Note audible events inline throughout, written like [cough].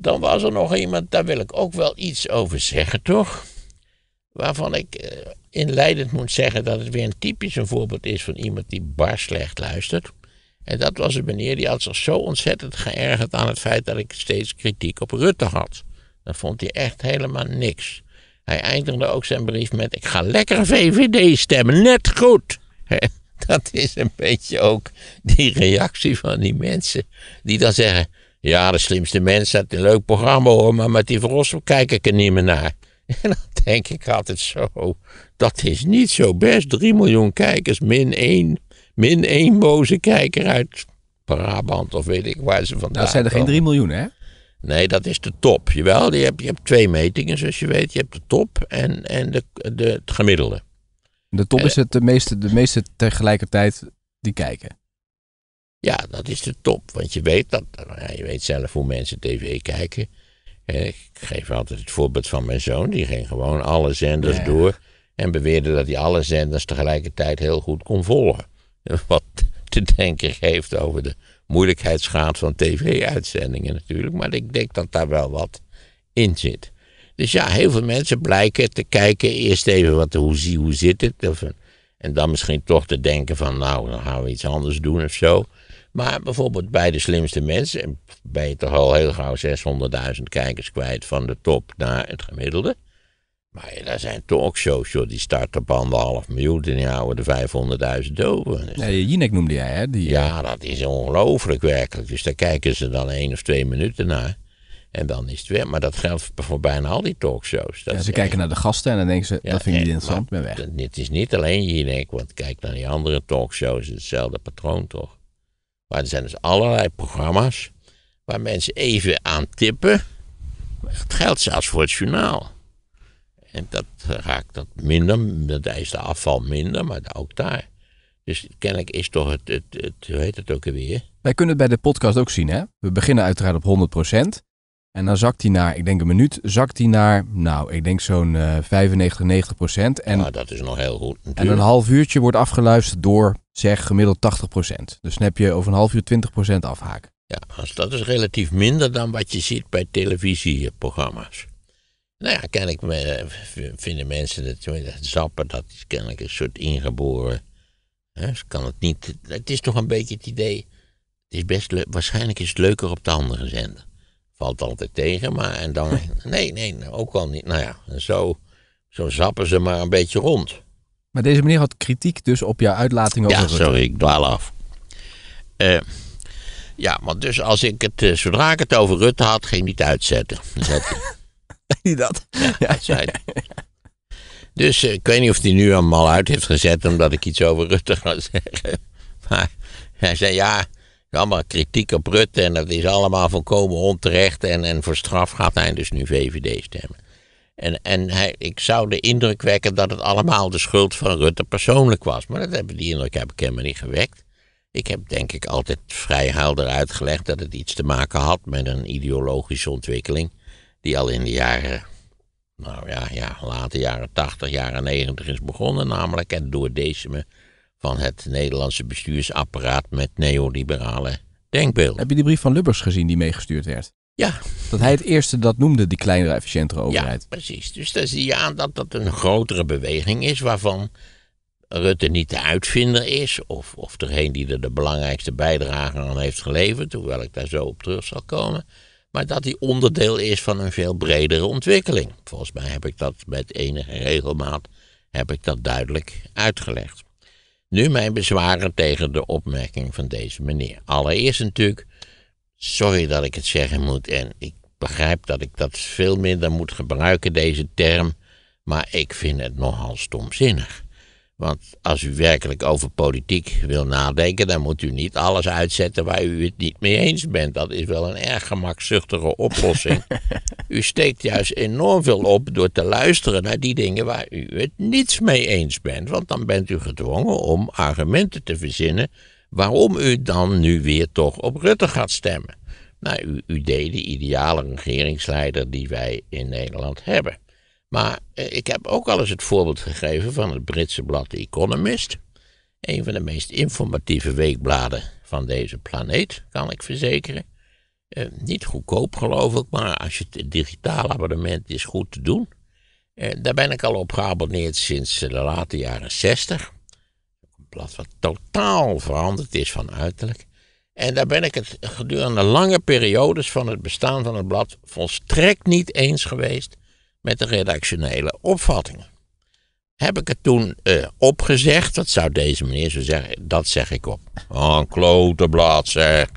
Dan was er nog iemand, daar wil ik ook wel iets over zeggen, toch? Waarvan ik eh, inleidend moet zeggen dat het weer een typisch een voorbeeld is van iemand die bar slecht luistert. En dat was een meneer die had zich zo ontzettend geërgerd aan het feit dat ik steeds kritiek op Rutte had. Dat vond hij echt helemaal niks. Hij eindigde ook zijn brief met: Ik ga lekker VVD stemmen, net goed. [laughs] Dat is een beetje ook die reactie van die mensen die dan zeggen: ja, de slimste mensen, had een leuk programma hoor, maar met die verrossel kijk ik er niet meer naar. [laughs] En dan denk ik altijd zo, dat is niet zo best. 3 miljoen kijkers, min één, min één boze kijker uit Brabant of weet ik waar ze vandaan Dat zijn er geen 3 miljoen hè? Nee, dat is de top. Jawel, je hebt, je hebt twee metingen zoals je weet. Je hebt de top en, en de, de, het gemiddelde. De top eh, is het de meeste, de meeste tegelijkertijd die kijken. Ja, dat is de top. Want je weet dat. Ja, je weet zelf hoe mensen tv kijken. Ik geef altijd het voorbeeld van mijn zoon. Die ging gewoon alle zenders door. En beweerde dat hij alle zenders tegelijkertijd heel goed kon volgen. [laughs] Wat te denken geeft over de moeilijkheidsgraad van tv-uitzendingen natuurlijk. Maar ik denk dat daar wel wat in zit. Dus ja, heel veel mensen blijken te kijken. Eerst even wat, hoe, hoe zit het? en dan misschien toch te denken van nou, dan gaan we iets anders doen of zo. Maar bijvoorbeeld bij de slimste mensen ben je toch al heel gauw 600.000 kijkers kwijt van de top naar het gemiddelde. Maar daar zijn talkshows, joh, die starten op anderhalf miljoen en die houden de 500.000 over. Dus ja, Jinek noemde jij, hè? Ja, dat is ongelooflijk werkelijk. Dus daar kijken ze dan één of twee minuten naar. En dan is het weer. Maar dat geldt voor bijna al die talkshows. Dat ze kijken naar de gasten en dan denken ze, dat vind je niet interessant, ben weg. Het is niet alleen Jinek, want kijk naar die andere talkshows, hetzelfde patroon toch. Maar er zijn dus allerlei programma's waar mensen even aan tippen. Het geldt zelfs voor het journaal. En dat raakt dat minder, dat is de afval minder, maar ook daar. Dus kennelijk is toch het, het, het, hoe heet het ook alweer? Wij kunnen het bij de podcast ook zien, hè? We beginnen uiteraard op 100%. En dan zakt hij naar, ik denk een minuut, zakt hij naar, nou, ik denk zo'n 95, eh, 90 procent. En, ja, dat is nog heel goed. Natuurlijk. En een half uurtje wordt afgeluisterd door, zeg, gemiddeld 80 procent. Dus dan heb je over een half uur 20 procent afhaken. Ja, dat is relatief minder dan wat je ziet bij televisieprogramma's. Nou ja, kennelijk eh, vinden mensen dat, zappen, dat is kennelijk een soort ingeboren. Hè, ze kan het niet. Het is toch een beetje het idee. Het is best leuk, waarschijnlijk is het leuker op de andere zender valt altijd tegen, maar en dan, nee, nee, nou, ook wel niet. Nou ja, zo, zo zappen ze maar een beetje rond. Maar deze meneer had kritiek dus op jouw uitlating over Ja, sorry, ik dwaal af. Eh, ja, want dus als ik het, eh, zodra ik het over Rutte had, ging hij het uitzetten. Dus je [laughs] dat? Ja, [laughs] ja. Dat zei Dus eh, ik weet niet of hij nu allemaal uit heeft gezet, omdat ik iets over Rutte ga zeggen. [laughs] Maar hij zei, ja, allemaal kritiek op Rutte en dat is allemaal volkomen onterecht. En, en voor straf gaat hij dus nu VVD stemmen. En, en hij, ik zou de indruk wekken dat het allemaal de schuld van Rutte persoonlijk was. Maar dat hebben, die indruk heb ik helemaal niet gewekt. Ik heb denk ik altijd vrij helder uitgelegd dat het iets te maken had met een ideologische ontwikkeling. Die al in de jaren, nou ja, ja late jaren 80, jaren 90 is begonnen. Namelijk het door deze van het Nederlandse bestuursapparaat met neoliberale denkbeelden. Heb je die brief van Lubbers gezien die meegestuurd werd? Ja. Dat hij het eerste dat noemde, die kleinere efficiëntere overheid. Ja, precies. Dus daar zie je aan dat dat een grotere beweging is waarvan Rutte niet de uitvinder is. Of, of degene die er de belangrijkste bijdrage aan heeft geleverd, hoewel ik daar zo op terug zal komen. Maar dat hij onderdeel is van een veel bredere ontwikkeling. Volgens mij heb ik dat met enige regelmaat heb ik dat duidelijk uitgelegd. Nu mijn bezwaren tegen de opmerking van deze meneer. Allereerst natuurlijk, sorry dat ik het zeggen moet en ik begrijp dat ik dat veel minder moet gebruiken, deze term, maar ik vind het nogal stomzinnig. Want als u werkelijk over politiek wil nadenken, dan moet u niet alles uitzetten waar u het niet mee eens bent. Dat is wel een erg gemakzuchtige oplossing. [laughs] u steekt juist enorm veel op door te luisteren naar die dingen waar u het niets mee eens bent. Want dan bent u gedwongen om argumenten te verzinnen waarom u dan nu weer toch op Rutte gaat stemmen. Nou, u, u deed de ideale regeringsleider die wij in Nederland hebben. Maar eh, ik heb ook al eens het voorbeeld gegeven van het Britse blad The Economist. Een van de meest informatieve weekbladen van deze planeet, kan ik verzekeren. Eh, niet goedkoop, geloof ik, maar als je het digitaal abonnement is goed te doen. Eh, daar ben ik al op geabonneerd sinds de late jaren 60. Een blad wat totaal veranderd is van uiterlijk. En daar ben ik het gedurende lange periodes van het bestaan van het blad volstrekt niet eens geweest met de redactionele opvattingen. Heb ik het toen eh, opgezegd? Dat zou deze meneer zo zeggen. Dat zeg ik op. Oh, een klote blad zeg.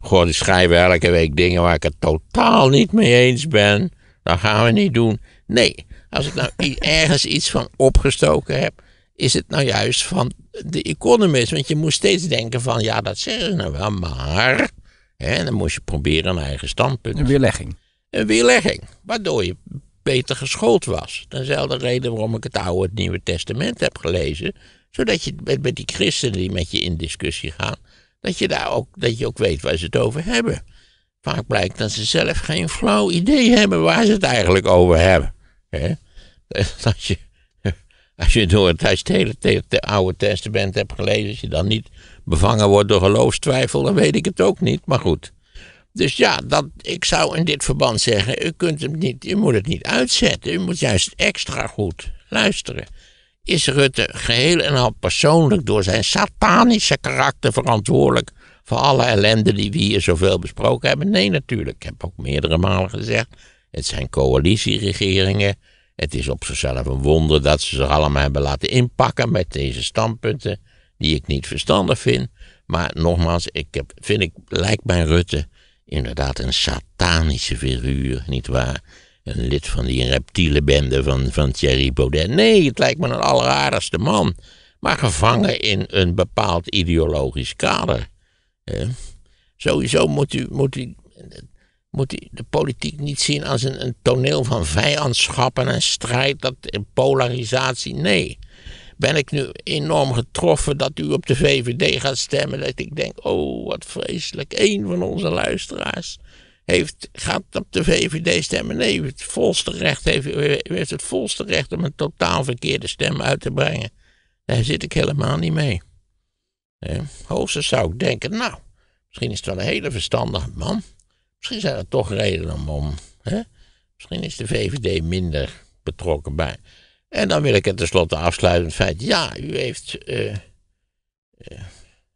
Goh, die schrijven elke week dingen waar ik het totaal niet mee eens ben. Dat gaan we niet doen. Nee, als ik nou ergens iets van opgestoken heb, is het nou juist van de Economist. Want je moet steeds denken van, ja, dat zeggen ze nou wel, maar... Hè, dan moest je proberen een eigen standpunt. Een weerlegging. Een weerlegging, waardoor je beter geschoold was. Dezelfde reden waarom ik het Oude het Nieuwe Testament heb gelezen. Zodat je met, die christenen die met je in discussie gaan, dat je daar ook, dat je ook weet waar ze het over hebben. Vaak blijkt dat ze zelf geen flauw idee hebben waar ze het eigenlijk over hebben. [laughs] je, als je door het, hele het Oude Testament hebt gelezen, als je dan niet bevangen wordt door geloofstwijfel, dan weet ik het ook niet. Maar goed. Dus ja, dat, ik zou in dit verband zeggen, u, kunt hem niet, u moet het niet uitzetten. U moet juist extra goed luisteren. Is Rutte geheel en al persoonlijk door zijn satanische karakter verantwoordelijk voor alle ellende die we hier zoveel besproken hebben? Nee, natuurlijk. Ik heb ook meerdere malen gezegd, het zijn coalitieregeringen. Het is op zichzelf een wonder dat ze zich allemaal hebben laten inpakken met deze standpunten, die ik niet verstandig vind. Maar nogmaals, ik heb, vind ik, lijkt mij Rutte inderdaad een satanische figuur, nietwaar? Een lid van die reptielenbende van, van Thierry Baudet. Nee, het lijkt me een alleraardigste man, maar gevangen in een bepaald ideologisch kader. Sowieso moet u, moet, u, moet u de politiek niet zien als een, een toneel van vijandschappen en strijd, dat, polarisatie. Nee, ben ik nu enorm getroffen dat u op de VVD gaat stemmen. Dat ik denk, oh wat vreselijk, Een van onze luisteraars heeft, gaat op de VVD stemmen. Nee, het volste recht heeft, heeft het volste recht om een totaal verkeerde stem uit te brengen. Daar zit ik helemaal niet mee. Eh, hoogstens zou ik denken, nou, misschien is het wel een hele verstandige man. Misschien zijn er toch redenen om, hè? misschien is de VVD minder betrokken bij. En dan wil ik het tenslotte afsluiten feit, ja, u heeft eh, eh,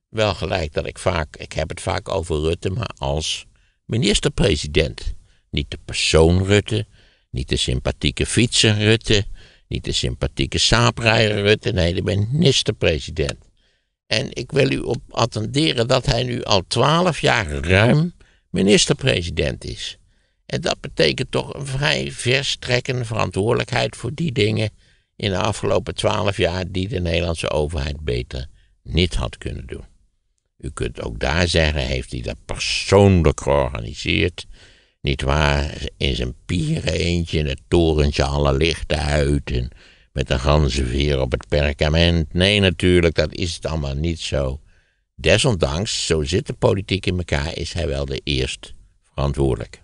wel gelijk dat ik vaak, ik heb het vaak over Rutte, maar als minister-president. Niet de persoon Rutte, niet de sympathieke fietsen Rutte, niet de sympathieke saaprijder Rutte, nee, de minister-president. En ik wil u op attenderen dat hij nu al twaalf jaar ruim minister-president is. En dat betekent toch een vrij verstrekkende verantwoordelijkheid voor die dingen in de afgelopen twaalf jaar die de Nederlandse overheid beter niet had kunnen doen. U kunt ook daar zeggen, heeft hij dat persoonlijk georganiseerd? Niet waar, in zijn pieren eentje, in het torentje alle lichten uit en met een ganzenveer op het perkament. Nee, natuurlijk, dat is het allemaal niet zo. Desondanks, zo zit de politiek in elkaar, is hij wel de eerst verantwoordelijk.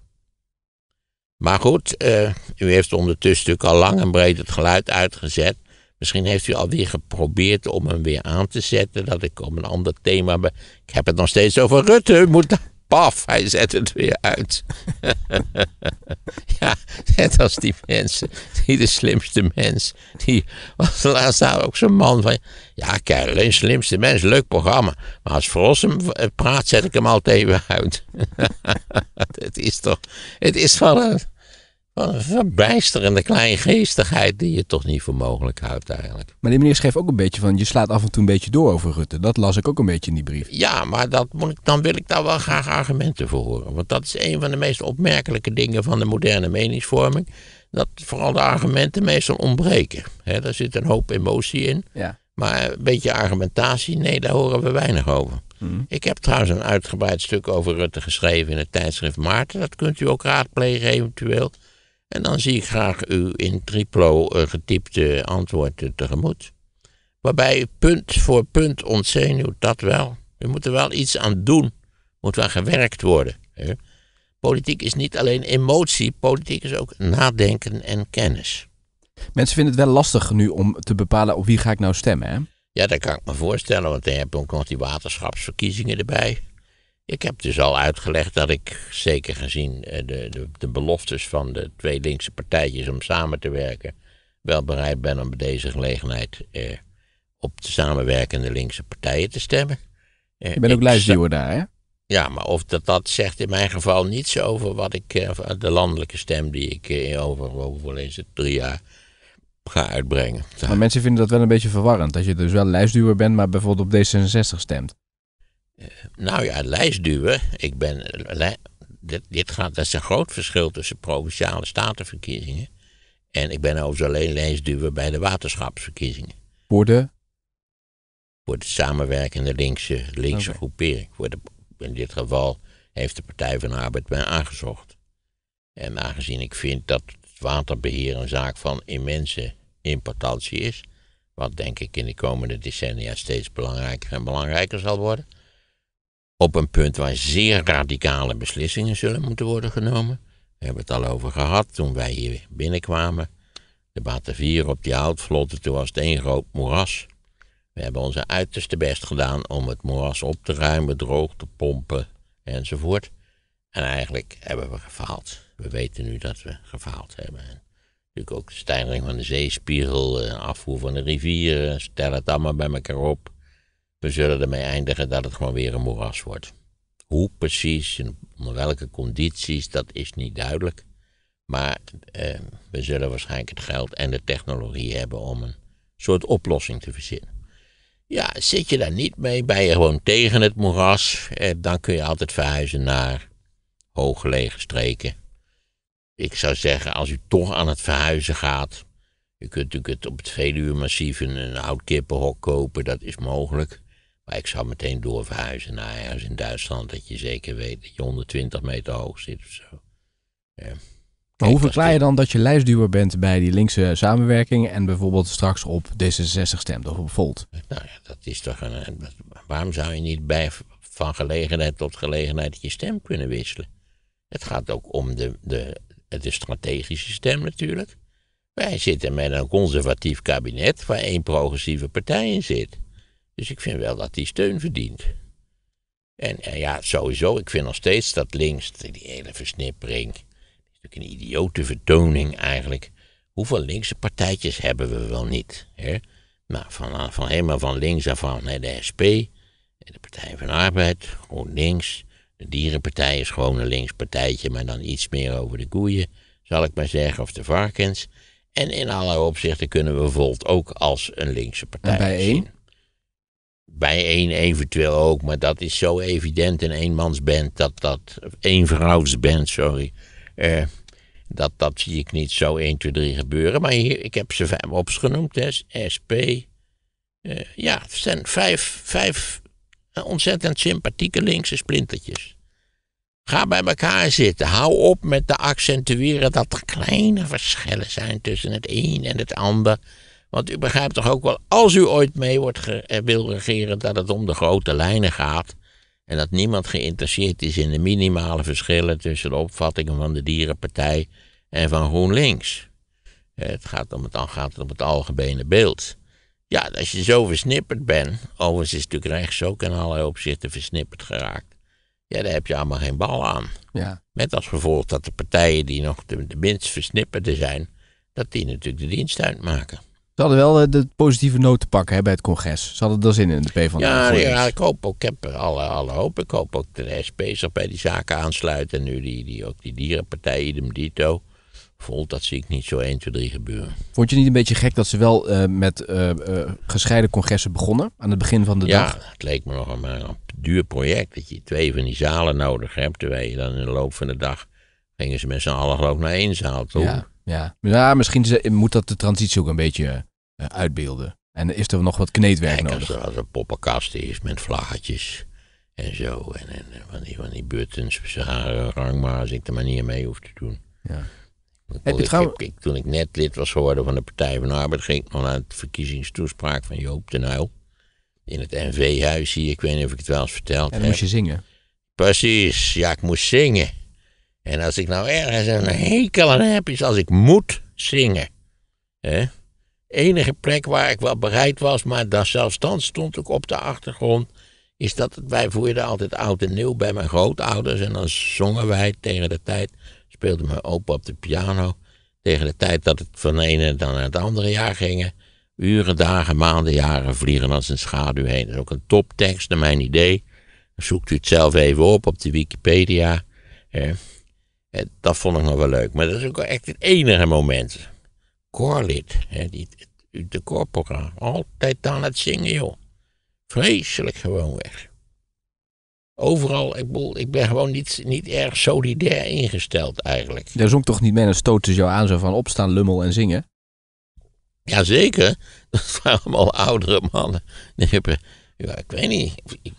Maar goed, eh, u heeft ondertussen natuurlijk al lang en breed het geluid uitgezet. Misschien heeft u alweer geprobeerd om hem weer aan te zetten. Dat ik op een ander thema. ben. Ik heb het nog steeds over Rutte. U moet. Paf, hij zet het weer uit. [laughs] ja, net als die mensen. Die de slimste mens. Die was laatst daar ook zo'n man van. Ja, kijk, alleen slimste mens, leuk programma. Maar als Vros hem eh, praat, zet ik hem altijd weer uit. [laughs] het is toch. Het is van Oh, een verbijsterende kleingeestigheid die je toch niet voor mogelijk houdt eigenlijk. Maar die meneer schreef ook een beetje van, je slaat af en toe een beetje door over Rutte. Dat las ik ook een beetje in die brief. Ja, maar dat, dan wil ik daar wel graag argumenten voor horen. Want dat is een van de meest opmerkelijke dingen van de moderne meningsvorming. Dat vooral de argumenten meestal ontbreken. He, daar zit een hoop emotie in. Ja. Maar een beetje argumentatie, nee, daar horen we weinig over. Mhm. Ik heb trouwens een uitgebreid stuk over Rutte geschreven in het tijdschrift Maarten. Dat kunt u ook raadplegen eventueel. En dan zie ik graag uw in triplo eh, getypte antwoord tegemoet. Waarbij punt voor punt ontzenuwt dat wel. We moeten wel iets aan doen. Moet wel gewerkt worden. Hè? Politiek is niet alleen emotie, politiek is ook nadenken en kennis. Mensen vinden het wel lastig nu om te bepalen op wie ga ik nou stemmen, hè? Ja, dat kan ik me voorstellen, want dan heb je ook nog die waterschapsverkiezingen erbij. Ik heb dus al uitgelegd dat ik, zeker gezien eh, de, de, de beloftes van de twee linkse partijtjes om samen te werken, wel bereid ben om bij deze gelegenheid eh, op de samenwerkende linkse partijen te stemmen. Eh, je bent ook lijstduwer daar, hè? Ja, maar of dat, dat zegt in mijn geval niets over wat ik, eh, de landelijke stem die ik over, over deze drie jaar ga uitbrengen. Maar mensen vinden dat wel een beetje verwarrend. Dat je dus wel lijstduwer bent, maar bijvoorbeeld op D66 stemt. Nou ja, lijstduwen. Ik ben. dit, dit, gaat, dat is een groot verschil tussen provinciale statenverkiezingen. En ik ben overigens alleen lijstduwen bij de waterschapsverkiezingen. Voor de? Voor de samenwerkende linkse, linkse groepering. Voor de, in dit geval heeft de Partij van de Arbeid mij aangezocht. En aangezien ik vind dat het waterbeheer een zaak van immense importantie is, wat denk ik in de komende decennia steeds belangrijker en belangrijker zal worden, op een punt waar zeer radicale beslissingen zullen moeten worden genomen. We hebben het al over gehad toen wij hier binnenkwamen. De Batavier op die houtvlotte, toen was het één groot moeras. We hebben onze uiterste best gedaan om het moeras op te ruimen, droog te pompen enzovoort. En eigenlijk hebben we gefaald. We weten nu dat we gefaald hebben. natuurlijk ook de stijging van de zeespiegel, afvoer van de rivieren, stel het allemaal bij elkaar op we zullen ermee eindigen dat het gewoon weer een moeras wordt. Hoe precies en onder welke condities, dat is niet duidelijk. Maar eh, we zullen waarschijnlijk het geld en de technologie hebben om een soort oplossing te verzinnen. Ja, zit je daar niet mee, ben je gewoon tegen het moeras, eh, dan kun je altijd verhuizen naar hooggelegen streken. Ik zou zeggen, als u toch aan het verhuizen gaat, u kunt natuurlijk het op het Veluwe massief een, een oud kippenhok kopen, dat is mogelijk. Maar ik zou meteen doorverhuizen naar ergens in Duitsland. Dat je zeker weet dat je 120 meter hoog zit of zo. Ja. hoe verklaar je dan dat je lijstduwer bent bij die linkse samenwerking en bijvoorbeeld straks op D66 stemt of op Volt? Nou ja, dat is toch een. Waarom zou je niet bij, van gelegenheid tot gelegenheid je stem kunnen wisselen? Het gaat ook om de, de, de strategische stem natuurlijk. Wij zitten met een conservatief kabinet waar één progressieve partij in zit. Dus ik vind wel dat die steun verdient. En, eh, ja, sowieso, ik vind nog steeds dat links, die hele versnippering, is natuurlijk een idiote vertoning eigenlijk. Hoeveel linkse partijtjes hebben we wel niet? Hè? Nou, van, eh, van helemaal van links af aan hè, de SP, eh, de Partij van Arbeid, links, De Dierenpartij is gewoon een partijtje, maar dan iets meer over de koeien, zal ik maar zeggen, of de varkens. En in alle opzichten kunnen we Volt ook als een linkse partij en bij zien. Bij één eventueel ook, maar dat is zo evident in eenmansband, dat dat, vrouwsband, sorry, eh, dat, dat zie ik niet zo 1, 2, 3 gebeuren. Maar hier, ik heb ze vijf opgenoemd, hè, SP. Uh, eh, ja, het zijn vijf, vijf eh, ontzettend sympathieke linkse splintertjes. Ga bij elkaar zitten. Hou op met te accentueren dat er kleine verschillen zijn tussen het een en het ander. Want u begrijpt toch ook wel, als u ooit mee wordt ge eh, wil regeren, dat het om de grote lijnen gaat. En dat niemand geïnteresseerd is in de minimale verschillen tussen de opvattingen van de Dierenpartij en van GroenLinks. Eh, het gaat om het, dan gaat het om het algemene beeld. Ja, als je zo versnipperd bent, overigens is natuurlijk rechts ook in allerlei opzichten versnipperd geraakt. Ja, daar heb je allemaal geen bal aan. Ja. Met als gevolg dat de partijen die nog de, de minst versnipperde zijn, dat die natuurlijk de dienst uitmaken. Ze hadden wel eh, de positieve noten te pakken bij het congres. Ze hadden er zin in, de PvdA. Ja, de ja ik hoop ook, ik heb alle, alle hoop. Ik hoop ook dat de SP zich bij die zaken aansluit. En nu die, die, ook die dierenpartij, idem dito. voelt dat zie ik niet zo 1, 2, 3 gebeuren. Vond je niet een beetje gek dat ze wel eh, met eh, gescheiden congressen begonnen aan het begin van de dag? Ja, het leek me nog een, een duur project. Dat je twee van die zalen nodig hebt. Terwijl je dan in de loop van de dag gingen ze met z'n allen geloof naar één zaal toe. Ja. Ja, ja misschien moet dat de transitie ook een beetje eh, uitbeelden. En is er nog wat kneedwerk nodig? Als er, als er poppenkast is met vlaggetjes en zo. En, en van, die, van die buttons, rang, maar als ik er maar niet mee hoef te doen. Ja. je ik, ik, toen ik net lid was geworden van de Partij van de Arbeid, ging ik nog naar de verkiezingstoespraak van Joop den Uyl. In het NV-huis hier, ik weet niet of ik het wel eens verteld heb. En moest je zingen? Precies, ja, ik moest zingen. En als ik nou ergens een hekel aan heb, is als ik moet zingen. Hè? Enige plek waar ik wel bereid was, maar dat zelfs stond ik op de achtergrond, is dat wij voerden altijd oud en nieuw bij mijn grootouders. En dan zongen wij tegen de tijd, speelde mijn opa op de piano, tegen de tijd dat het van ene dan naar het andere jaar gingen. Uren, dagen, maanden, jaren vliegen als een schaduw heen. Dat is ook een toptekst naar mijn idee. Zoekt u het zelf even op op de Wikipedia. Hè? dat vond ik nog wel leuk. Maar dat is ook echt het enige moment. Koorlid, hè, die, de koorprogramma. Altijd aan het zingen, joh. Vreselijk gewoon weg. Overal, ik, ik ben gewoon niet, niet erg solidair ingesteld eigenlijk. Daar zong toch niet mee een stoten jou aan zo van opstaan, lummel en zingen? Jazeker, [laughs] dat waren allemaal oudere mannen. Ja, ik weet niet,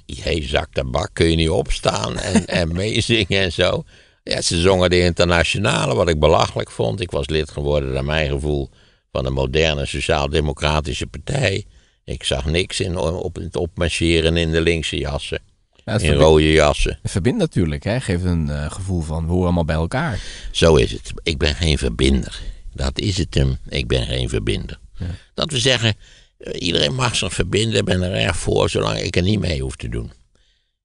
je zak tabak kun je niet opstaan en, en [laughs] meezingen en zo. Ja, ze zongen de internationale, wat ik belachelijk vond. Ik was lid geworden, naar mijn gevoel, van de moderne sociaal-democratische partij. Ik zag niks in, op het opmarcheren in de linkse jassen. in rode jassen. Verbind natuurlijk, hè? geeft een eh, gevoel van we horen allemaal bij elkaar. Zo is het. Ik ben geen verbinder. Dat is het hem. Ik ben geen verbinder. Dat we zeggen, eh, iedereen mag zich verbinden, ik ben er erg voor, zolang ik er niet mee hoef te doen.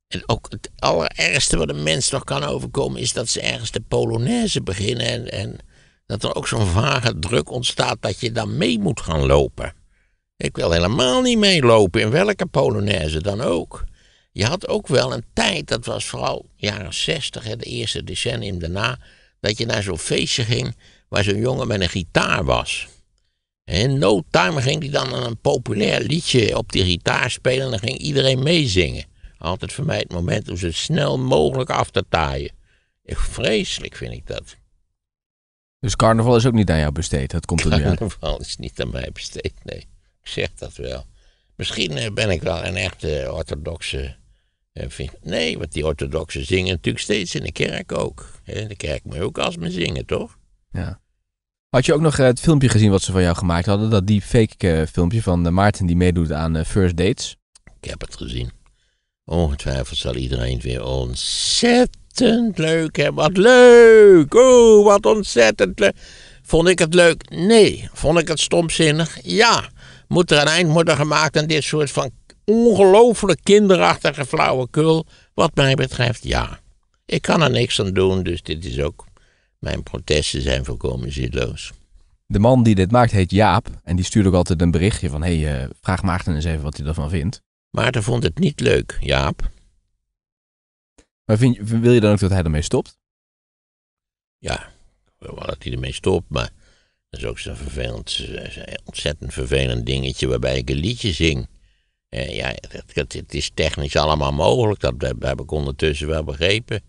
En ook het allerergste wat een mens nog kan overkomen is dat ze ergens de Polonaise beginnen en, en dat er ook zo'n vage druk ontstaat dat je dan mee moet gaan lopen. Ik wil helemaal niet meelopen in welke Polonaise dan ook. Je had ook wel een tijd, dat was vooral jaren zestig, de eerste decennium daarna, dat je naar zo'n feestje ging waar zo'n jongen met een gitaar was. En in no time ging hij dan een populair liedje op die gitaar spelen en dan ging iedereen meezingen altijd voor mij het moment om ze snel mogelijk af te taaien. Echt vreselijk vind ik dat. Dus carnaval is ook niet aan jou besteed, dat komt er nu uit. Carnaval is niet aan mij besteed, nee. Ik zeg dat wel. Misschien eh, ben ik wel een echte orthodoxe eh, Nee, want die orthodoxen zingen natuurlijk steeds in de kerk ook. In de kerk moet je ook als men zingen, toch? Ja. Had je ook nog eh, het filmpje gezien wat ze van jou gemaakt hadden? Dat die fake filmpje van Maarten die meedoet aan First Dates? Ik heb het gezien. Ongetwijfeld zal iedereen weer ontzettend leuk hebben. Wat leuk! Oh, wat ontzettend leuk! Vond ik het leuk? Nee. Vond ik het stomzinnig? Ja. Moet er een eind worden gemaakt aan dit soort van ongelooflijk kinderachtige flauwekul? Wat mij betreft, ja. Ik kan er niks aan doen, dus dit is ook. Mijn protesten zijn volkomen zinloos. De man die dit maakt heet Jaap. En die stuurt ook altijd een berichtje van: hey, eh, vraag Maarten eens even wat hij ervan vindt. Maarten vond het niet leuk, Jaap. Maar vind, wil je dan ook dat hij ermee stopt? Ja, ik wil wel dat hij ermee stopt, maar dat is ook zo'n vervelend, ontzettend vervelend dingetje waarbij ik een liedje zing. ja, het, is technisch allemaal mogelijk, dat, dat heb ik ondertussen wel begrepen.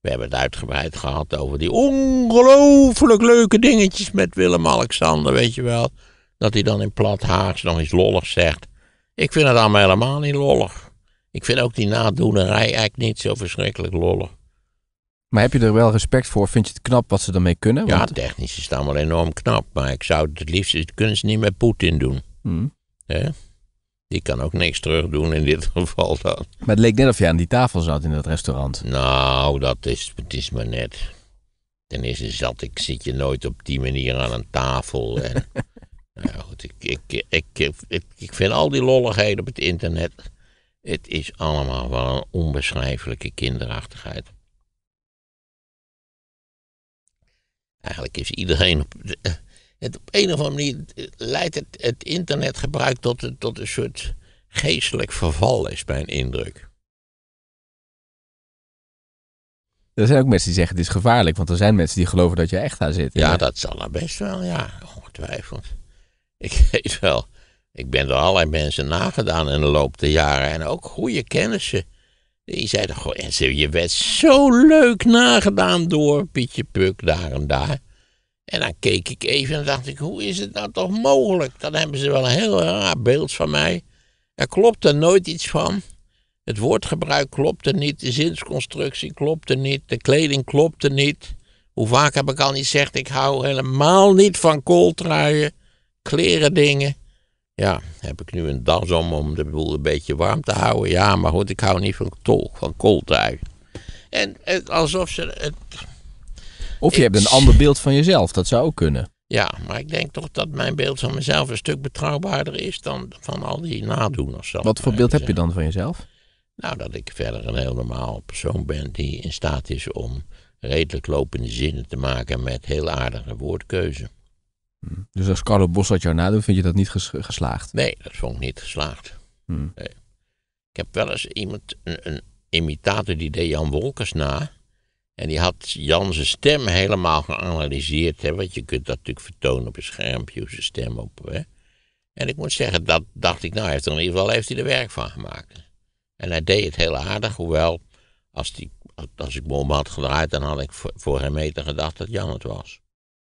We hebben het uitgebreid gehad over die ongelooflijk leuke dingetjes met Willem-Alexander, weet je wel. Dat hij dan in plat Haags nog iets lolligs zegt. Ik vind het allemaal helemaal niet lollig. Ik vind ook die nadoenerij eigenlijk niet zo verschrikkelijk lollig. Maar heb je er wel respect voor? Vind je het knap wat ze ermee kunnen? Want... Ja, technisch is het allemaal enorm knap. Maar ik zou het liefst, het kunnen ze niet met Poetin doen. Hmm. Die kan ook niks terug doen in dit [laughs] geval dan. Maar het leek net of je aan die tafel zat in dat restaurant. Nou, dat is, het is maar net. Ten eerste zat ik, zit je nooit op die manier aan een tafel. En [laughs] Nou goed, ik, ik, ik, ik, vind al die lolligheden op het internet. Het is allemaal wel een onbeschrijfelijke kinderachtigheid. Eigenlijk is iedereen op. Het, op een of andere manier leidt het, het internetgebruik tot, tot een soort geestelijk verval, is mijn indruk. Er zijn ook mensen die zeggen het is gevaarlijk, want er zijn mensen die geloven dat je echt daar zit. Ja, dat zal er best wel, ja, ongetwijfeld. Ik [laughs] weet wel, ik ben door allerlei mensen nagedaan in de loop der jaren. En ook goede kennissen. Die zeiden gewoon, en ze, je werd zo leuk nagedaan door Pietje Puk daar en daar. En dan keek ik even en dacht ik, hoe is het nou toch mogelijk? Dan hebben ze wel een heel raar beeld van mij. Er klopt er nooit iets van. Het woordgebruik klopte niet, de zinsconstructie klopte niet, de kleding klopte niet. Hoe vaak heb ik al niet gezegd, ik hou helemaal niet van kooltruien kleren dingen. Ja, heb ik nu een das om om de boel een beetje warm te houden? Ja, maar goed, ik hou niet van tol, van koude En alsof ze het... Of je hebt een ander beeld van jezelf, dat zou ook kunnen. Ja, maar ik denk toch dat mijn beeld van mezelf een stuk betrouwbaarder is dan van al die nadoeners. Wat voor beeld heb je dan van jezelf? Nou, dat ik verder een heel normaal persoon ben die in staat is om redelijk lopende zinnen te maken met heel aardige woordkeuze. Dus als Carlo Bos dat jou nadoet, vind je dat niet geslaagd? Nee, dat vond ik niet geslaagd. Hmm. Nee. Ik heb wel eens iemand, een, een, imitator, die deed Jan Wolkers na. En die had Jan zijn stem helemaal geanalyseerd. Hè, want je kunt dat natuurlijk vertonen op een schermpje, zijn stem op. Hè. En ik moet zeggen, dat dacht ik, nou, heeft er in ieder geval heeft hij er werk van gemaakt. En hij deed het heel aardig, hoewel, als, die, als ik me om had gedraaid, dan had ik voor, voor hem meter gedacht dat Jan het was.